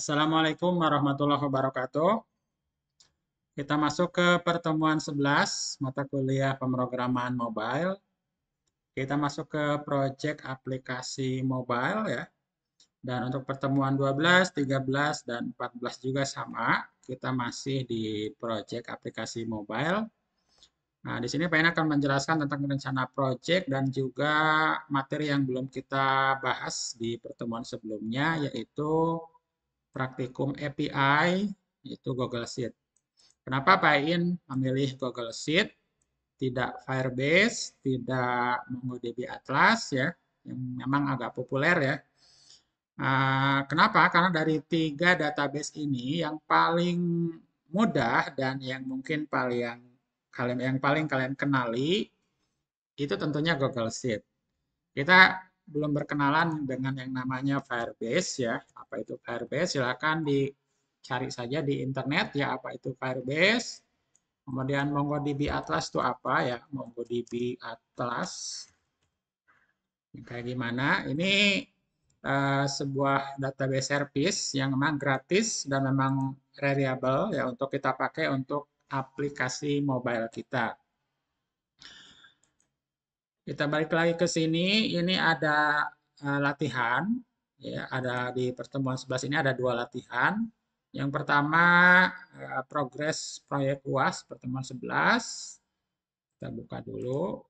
Assalamualaikum warahmatullahi wabarakatuh. Kita masuk ke pertemuan 11 mata kuliah pemrograman mobile. Kita masuk ke proyek aplikasi mobile ya. Dan untuk pertemuan 12, 13, dan 14 juga sama. Kita masih di proyek aplikasi mobile. Nah, di sini Pak PN akan menjelaskan tentang rencana proyek dan juga materi yang belum kita bahas di pertemuan sebelumnya, yaitu praktikum API itu Google Sheet. Kenapa Pak In memilih Google Sheet, tidak Firebase, tidak MongoDB Atlas ya, yang memang agak populer ya. Ah, kenapa? Karena dari tiga database ini yang paling mudah dan yang mungkin paling kalian yang paling kalian kenali itu tentunya Google Sheet. Kita belum berkenalan dengan yang namanya Firebase ya, apa itu Firebase silakan dicari saja di internet ya apa itu Firebase. Kemudian MongoDB Atlas itu apa ya? MongoDB Atlas. Ini kayak gimana? Ini uh, sebuah database service yang memang gratis dan memang reliable ya untuk kita pakai untuk aplikasi mobile kita. Kita balik lagi ke sini. Ini ada uh, latihan. Ya, ada di pertemuan 11 ini ada dua latihan. Yang pertama uh, progres proyek UAS pertemuan 11. Kita buka dulu.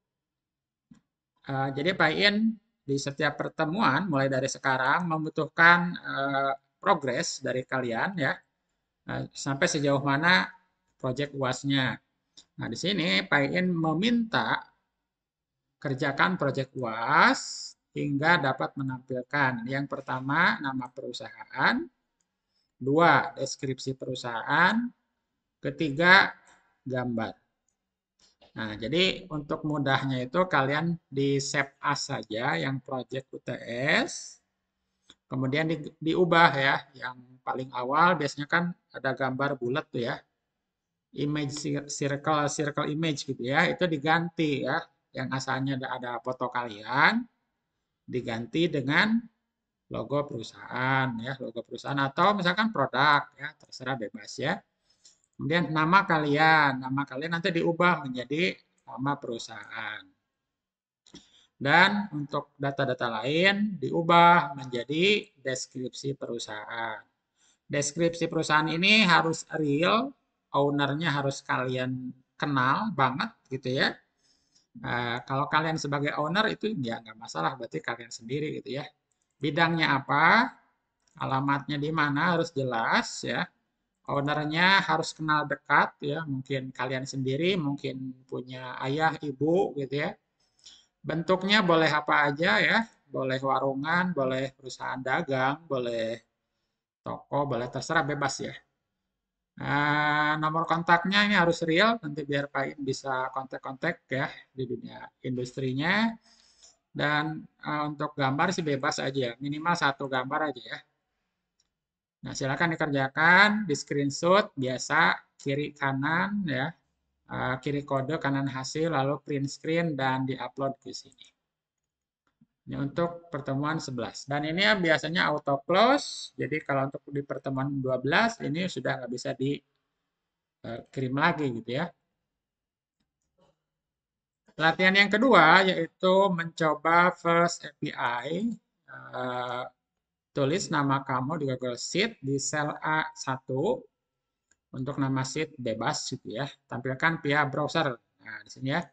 Uh, jadi Pak Ian di setiap pertemuan mulai dari sekarang membutuhkan uh, progres dari kalian ya. Uh, sampai sejauh mana proyek UAS-nya. Nah, di sini Pak Ian meminta Kerjakan proyek UAS hingga dapat menampilkan yang pertama nama perusahaan, dua deskripsi perusahaan, ketiga gambar. Nah, jadi untuk mudahnya itu kalian di save as saja yang project UTS. Kemudian di, diubah ya, yang paling awal biasanya kan ada gambar bulat tuh ya. Image circle circle image gitu ya, itu diganti ya yang asalnya ada foto kalian diganti dengan logo perusahaan ya logo perusahaan atau misalkan produk ya terserah bebas ya kemudian nama kalian nama kalian nanti diubah menjadi nama perusahaan dan untuk data-data lain diubah menjadi deskripsi perusahaan deskripsi perusahaan ini harus real ownernya harus kalian kenal banget gitu ya Uh, kalau kalian sebagai owner itu ya nggak masalah, berarti kalian sendiri gitu ya. Bidangnya apa, alamatnya di mana harus jelas ya. Ownernya harus kenal dekat ya, mungkin kalian sendiri, mungkin punya ayah, ibu gitu ya. Bentuknya boleh apa aja ya, boleh warungan, boleh perusahaan dagang, boleh toko, boleh terserah bebas ya. Eh, nomor kontaknya ini harus real nanti biar klien bisa kontak-kontak ya di dunia industrinya dan uh, untuk gambar sih bebas aja minimal satu gambar aja ya nah silakan dikerjakan di screenshot biasa kiri kanan ya uh, kiri kode kanan hasil lalu print screen dan diupload ke sini ini untuk pertemuan 11. Dan ini ya biasanya auto close. Jadi kalau untuk di pertemuan 12 ini sudah nggak bisa dikirim eh, lagi gitu ya. Latihan yang kedua yaitu mencoba first API. Eh, tulis nama kamu di Google Sheet di sel A1 untuk nama sheet bebas gitu ya. Tampilkan via browser. Nah, di sini ya.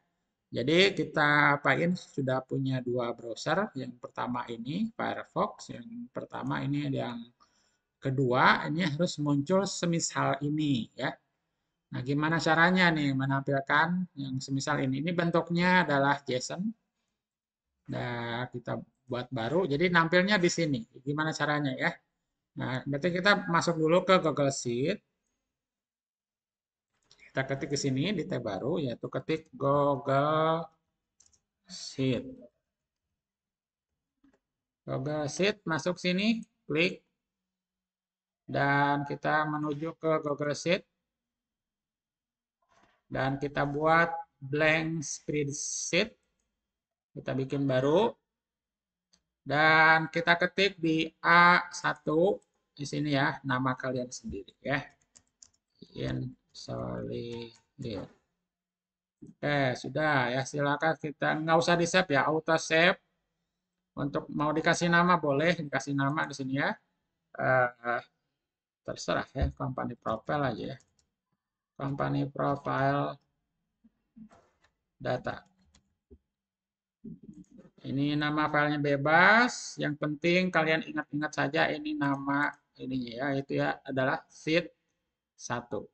Jadi kita apain sudah punya dua browser. Yang pertama ini Firefox, yang pertama ini yang kedua ini harus muncul semisal ini ya. Nah, gimana caranya nih menampilkan yang semisal ini? Ini bentuknya adalah JSON. Nah, kita buat baru. Jadi nampilnya di sini. Gimana caranya ya? Nah, berarti kita masuk dulu ke Google Sheet. Kita ketik ke sini di tab baru yaitu ketik Google Sheet. Google Sheet masuk sini, klik dan kita menuju ke Google Sheet dan kita buat blank spreadsheet kita bikin baru dan kita ketik di A1 di sini ya nama kalian sendiri ya in solidil. Iya. Oke, sudah ya silakan kita nggak usah di save ya, auto save. Untuk mau dikasih nama boleh dikasih nama di sini ya. Uh, terserah ya, company profile aja ya. Company profile data. Ini nama filenya bebas. Yang penting kalian ingat-ingat saja ini nama ininya ya, itu ya adalah sheet 1.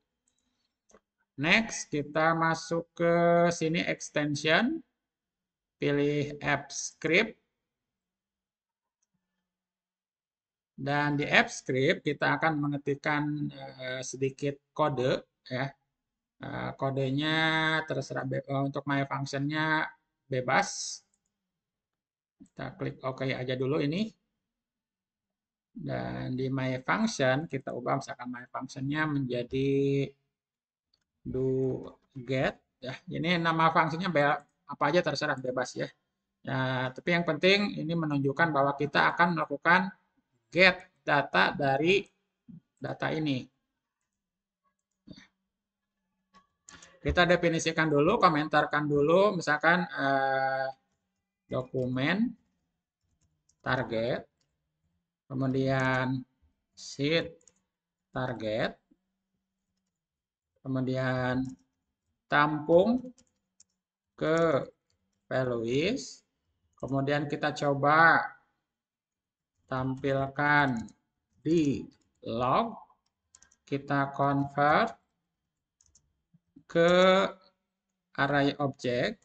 Next, kita masuk ke sini extension. Pilih app script. Dan di app script kita akan mengetikkan eh, sedikit kode ya. Eh, kodenya terserah eh, untuk my functionnya bebas. Kita klik OK aja dulu ini. Dan di my function kita ubah misalkan my functionnya menjadi do get ya ini nama fungsinya apa aja terserah bebas ya ya tapi yang penting ini menunjukkan bahwa kita akan melakukan get data dari data ini kita definisikan dulu komentarkan dulu misalkan eh, dokumen target kemudian sheet target kemudian tampung ke pelvis, kemudian kita coba tampilkan di log kita convert ke array object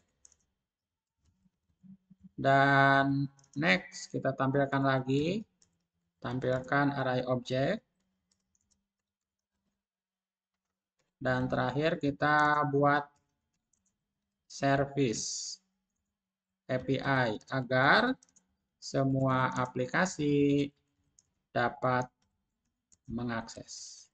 dan next kita tampilkan lagi tampilkan array object Dan terakhir kita buat service API agar semua aplikasi dapat mengakses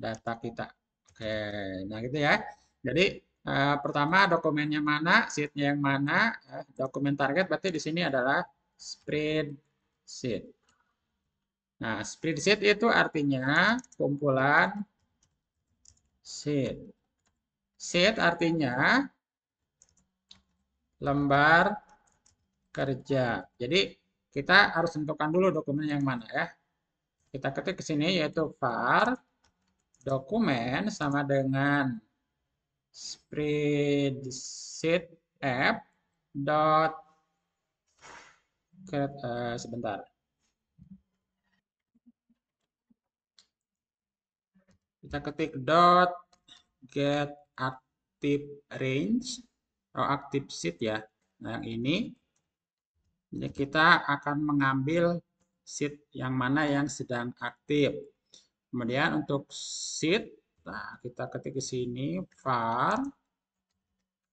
data kita. Oke, nah gitu ya. Jadi eh, pertama dokumennya mana, sheetnya yang mana, eh, dokumen target berarti di sini adalah spreadsheet. Nah, spreadsheet itu artinya kumpulan sheet. Sheet artinya lembar kerja. Jadi kita harus tentukan dulu dokumen yang mana ya. Kita ketik ke sini yaitu var dokumen sama dengan spreadsheet app dot eh, sebentar kita ketik dot get active range atau active seat ya nah yang ini jadi kita akan mengambil seat yang mana yang sedang aktif kemudian untuk seat nah kita ketik di sini var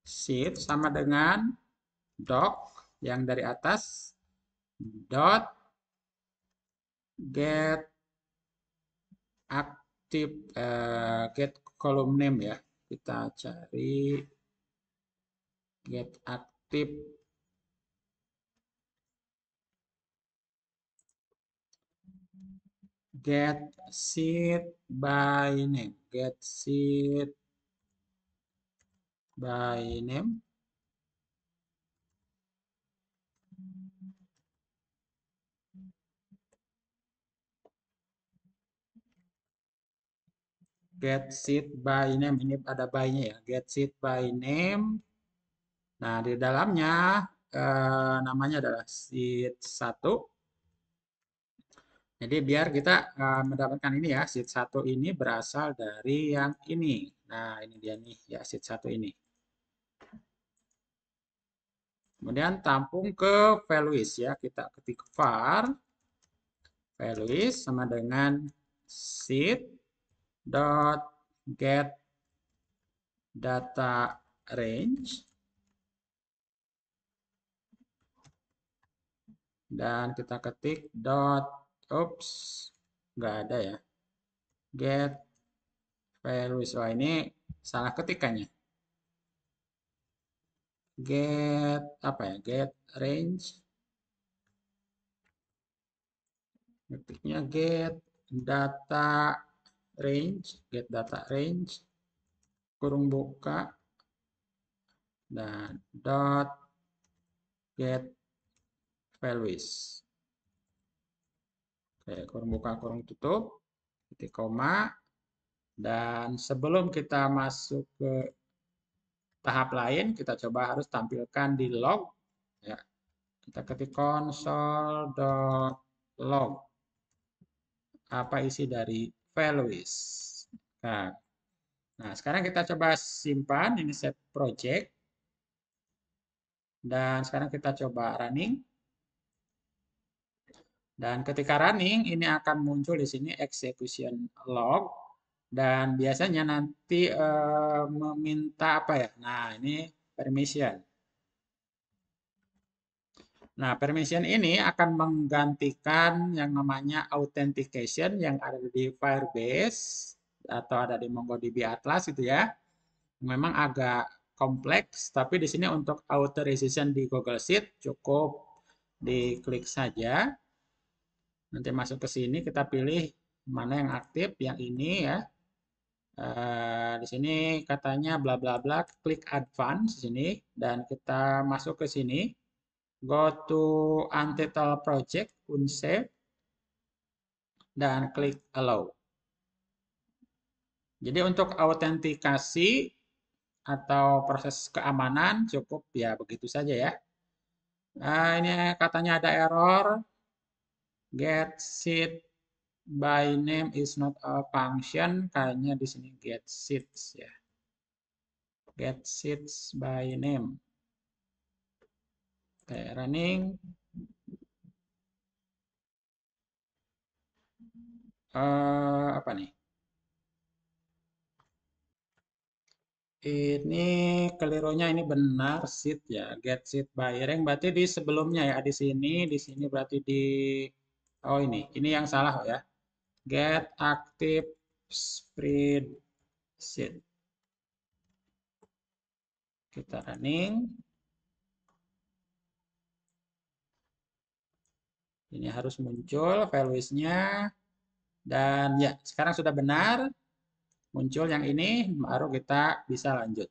seat sama dengan doc yang dari atas dot get active tip uh, get column name ya kita cari get active get seat by name get seat by name get seat by name ini ada by-nya ya get seat by name nah di dalamnya eh, namanya adalah seat 1 jadi biar kita eh, mendapatkan ini ya seat 1 ini berasal dari yang ini nah ini dia nih ya seat 1 ini kemudian tampung ke values ya kita ketik var values sama dengan seat dot get data range dan kita ketik dot oops nggak ada ya get values wah ini salah ketikannya get apa ya get range ketiknya get data range get data range kurung buka dan dot get values oke kurung buka kurung tutup titik koma dan sebelum kita masuk ke tahap lain kita coba harus tampilkan di log ya kita ketik log apa isi dari values. Nah, nah sekarang kita coba simpan. Ini set project. Dan sekarang kita coba running. Dan ketika running, ini akan muncul di sini execution log. Dan biasanya nanti eh, meminta apa ya? Nah, ini permission. Nah, permission ini akan menggantikan yang namanya authentication yang ada di Firebase atau ada di MongoDB Atlas itu ya. Memang agak kompleks, tapi di sini untuk authorization di Google Sheet cukup diklik saja. Nanti masuk ke sini kita pilih mana yang aktif, yang ini ya. Uh, di sini katanya bla bla bla klik advance di sini dan kita masuk ke sini go to untitled project unsave dan klik allow jadi untuk autentikasi atau proses keamanan cukup ya begitu saja ya nah ini katanya ada error get seat by name is not a function kayaknya di sini get seats ya get seats by name Oke, running. Uh, apa nih? Ini kelirunya ini benar seat ya, get seat by rank. berarti di sebelumnya ya di sini, di sini berarti di oh ini, ini yang salah oh ya. Get active spread seat. Kita running. Ini harus muncul values-nya. Dan ya, sekarang sudah benar. Muncul yang ini, baru kita bisa lanjut.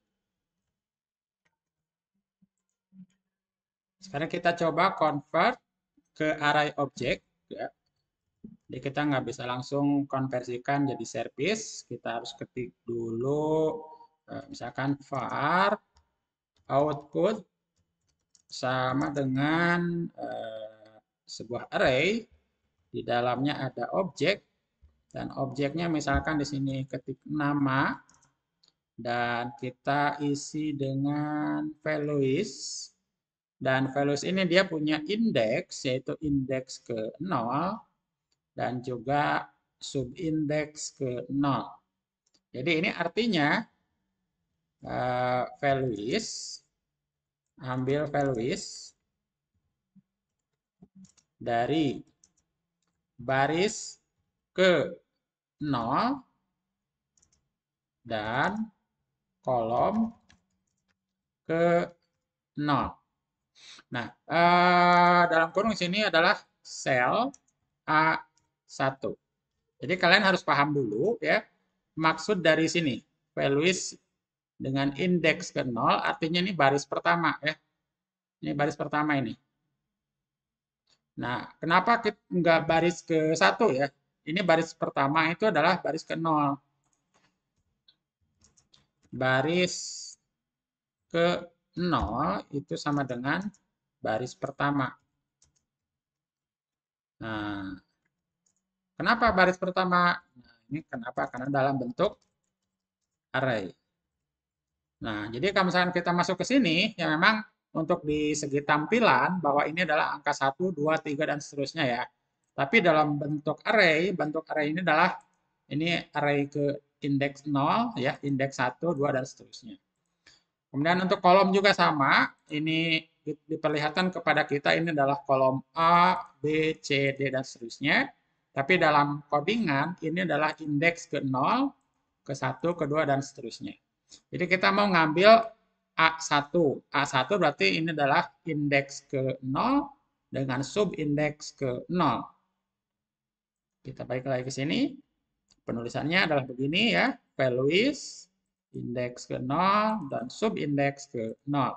Sekarang kita coba convert ke array object. Ya. Jadi kita nggak bisa langsung konversikan jadi service. Kita harus ketik dulu, eh, misalkan var output sama dengan eh, sebuah array di dalamnya ada objek dan objeknya misalkan di sini ketik nama dan kita isi dengan values dan values ini dia punya indeks yaitu indeks ke 0 dan juga subindeks ke 0. Jadi ini artinya uh, values ambil values dari baris ke 0 dan kolom ke 0. Nah, eh, dalam kurung sini adalah sel A1. Jadi kalian harus paham dulu ya maksud dari sini. Values dengan indeks ke 0 artinya ini baris pertama ya. Ini baris pertama ini. Nah, kenapa kita nggak baris ke satu ya? Ini baris pertama itu adalah baris ke nol. Baris ke nol itu sama dengan baris pertama. Nah, kenapa baris pertama? Nah, ini kenapa? Karena dalam bentuk array. Nah, jadi kalau misalkan kita masuk ke sini, ya memang untuk di segi tampilan bahwa ini adalah angka 1, 2, 3, dan seterusnya ya. Tapi dalam bentuk array, bentuk array ini adalah ini array ke indeks 0, ya, indeks 1, 2, dan seterusnya. Kemudian untuk kolom juga sama, ini diperlihatkan kepada kita ini adalah kolom A, B, C, D, dan seterusnya. Tapi dalam codingan ini adalah indeks ke 0, ke 1, ke 2, dan seterusnya. Jadi kita mau ngambil A1. A1 berarti ini adalah indeks ke 0 dengan subindeks ke 0. Kita balik lagi ke sini. Penulisannya adalah begini ya. Values, indeks ke 0, dan subindeks ke 0.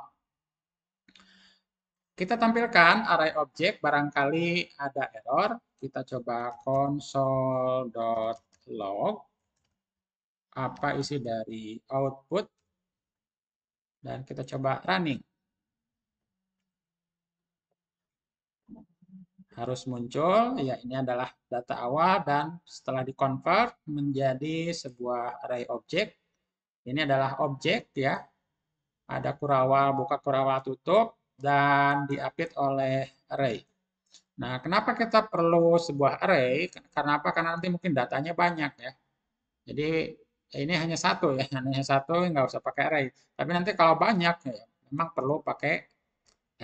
Kita tampilkan array objek, barangkali ada error. Kita coba console.log. Apa isi dari output dan kita coba running. Harus muncul, ya ini adalah data awal dan setelah di-convert menjadi sebuah array objek. Ini adalah objek ya. Ada kurawal, buka kurawal, tutup dan diapit oleh array. Nah, kenapa kita perlu sebuah array? Karena apa? Karena nanti mungkin datanya banyak ya. Jadi Ya, ini hanya satu ya, hanya satu nggak usah pakai array. Tapi nanti kalau banyak ya, memang perlu pakai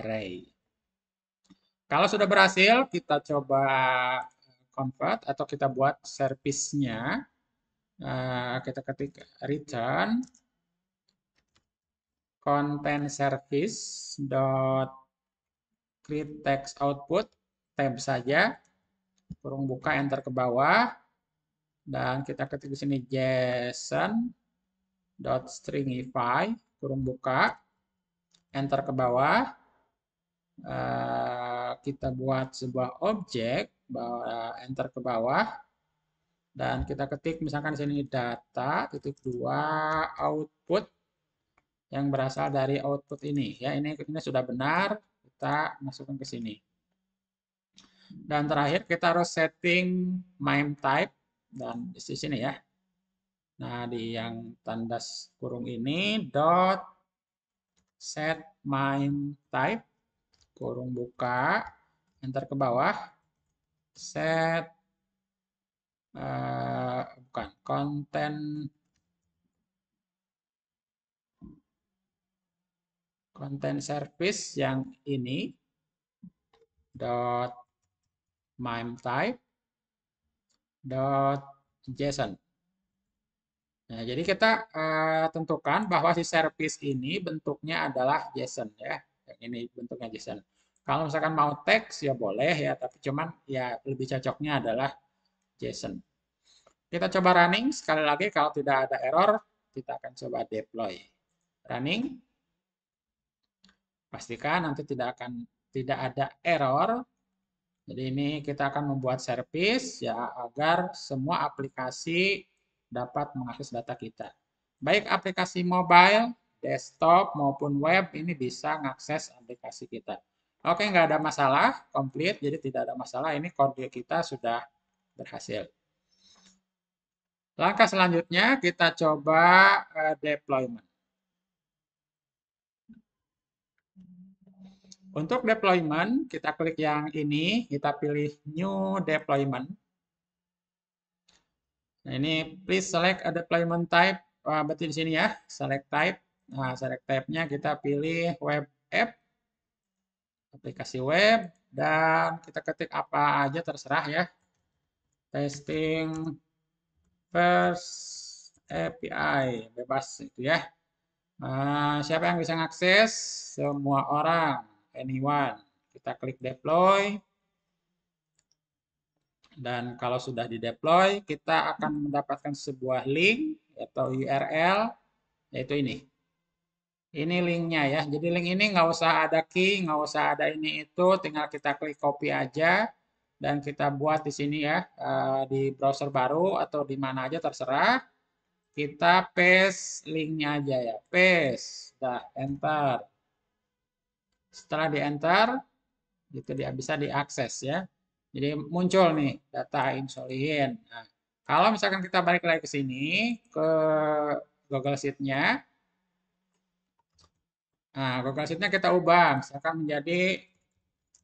array. Kalau sudah berhasil, kita coba eh, convert atau kita buat servicenya. Eh, kita ketik return content service dot create text output tab saja kurung buka enter ke bawah dan kita ketik di sini json dot stringify kurung buka enter ke bawah uh, kita buat sebuah objek bawa enter ke bawah dan kita ketik misalkan di sini data titik dua output yang berasal dari output ini ya ini ini sudah benar kita masukkan ke sini dan terakhir kita harus setting mime type dan di sini ya. Nah, di yang tanda kurung ini dot set main type kurung buka enter ke bawah set uh, bukan konten konten service yang ini dot mime type .json. Nah, jadi kita uh, tentukan bahwa si service ini bentuknya adalah JSON ya. Yang ini bentuknya JSON. Kalau misalkan mau teks ya boleh ya, tapi cuman ya lebih cocoknya adalah JSON. Kita coba running sekali lagi kalau tidak ada error, kita akan coba deploy. Running. Pastikan nanti tidak akan tidak ada error jadi ini kita akan membuat service ya agar semua aplikasi dapat mengakses data kita. Baik aplikasi mobile, desktop maupun web ini bisa mengakses aplikasi kita. Oke, nggak ada masalah, komplit, jadi tidak ada masalah. Ini kode kita sudah berhasil. Langkah selanjutnya kita coba eh, deployment. Untuk deployment, kita klik yang ini, kita pilih new deployment. Nah, ini please select a deployment type, uh, berarti di sini ya, select type. Nah, select type-nya kita pilih web app, aplikasi web, dan kita ketik apa aja terserah ya. Testing first API, bebas itu ya. Nah, siapa yang bisa mengakses? Semua orang anyone. Kita klik deploy. Dan kalau sudah di deploy, kita akan mendapatkan sebuah link atau URL, yaitu ini. Ini linknya ya. Jadi link ini nggak usah ada key, nggak usah ada ini itu, tinggal kita klik copy aja. Dan kita buat di sini ya, eh, di browser baru atau di mana aja terserah. Kita paste linknya aja ya, paste, dah enter. Setelah di enter, itu dia bisa diakses ya. Jadi muncul nih data insulin Nah, kalau misalkan kita balik lagi ke sini ke Google Sheet-nya. Nah, Google Sheet-nya kita ubah misalkan menjadi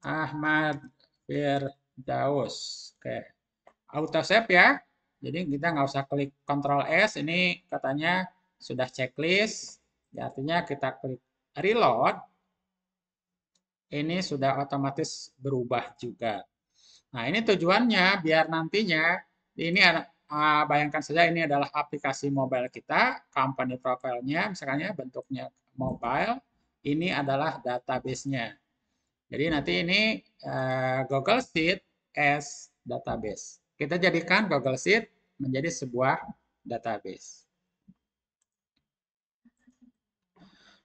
Ahmad Firdaus. Oke. Auto save ya. Jadi kita nggak usah klik Ctrl S ini katanya sudah checklist. Ya, artinya kita klik reload ini sudah otomatis berubah juga. Nah, ini tujuannya biar nantinya ini ah, bayangkan saja ini adalah aplikasi mobile kita, company profile-nya, misalnya bentuknya mobile, ini adalah database-nya. Jadi nanti ini uh, Google Sheet as database. Kita jadikan Google Sheet menjadi sebuah database.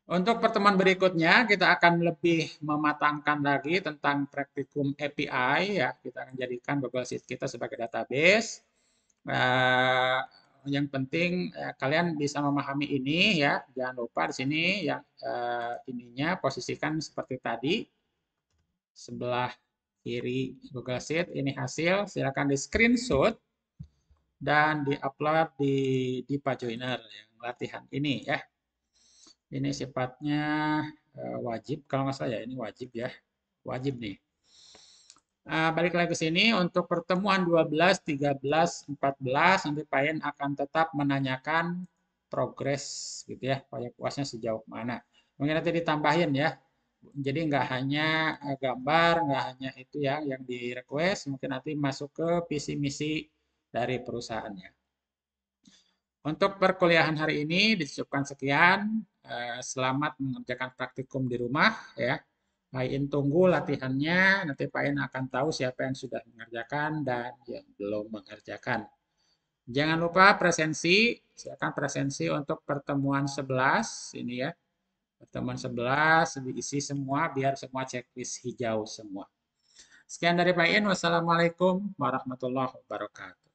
Untuk pertemuan berikutnya kita akan lebih mematangkan lagi tentang praktikum API ya kita akan jadikan Google Sheet kita sebagai database. Uh, yang penting uh, kalian bisa memahami ini ya jangan lupa di sini yang uh, ininya posisikan seperti tadi sebelah kiri Google Sheet ini hasil silakan di screenshot dan diupload di di Pajoiner yang latihan ini ya ini sifatnya eh, wajib kalau nggak salah ya ini wajib ya wajib nih uh, balik lagi ke sini untuk pertemuan 12 13 14 nanti Payen akan tetap menanyakan progres gitu ya pajak puasnya sejauh mana mungkin nanti ditambahin ya jadi nggak hanya eh, gambar nggak hanya itu ya yang di request mungkin nanti masuk ke visi misi dari perusahaannya untuk perkuliahan hari ini disebutkan sekian Eh, selamat mengerjakan praktikum di rumah ya. Pak tunggu latihannya, nanti Pak In akan tahu siapa yang sudah mengerjakan dan yang belum mengerjakan. Jangan lupa presensi, silakan presensi untuk pertemuan 11 ini ya. Pertemuan 11 diisi semua biar semua checklist hijau semua. Sekian dari Pak In, wassalamualaikum warahmatullahi wabarakatuh.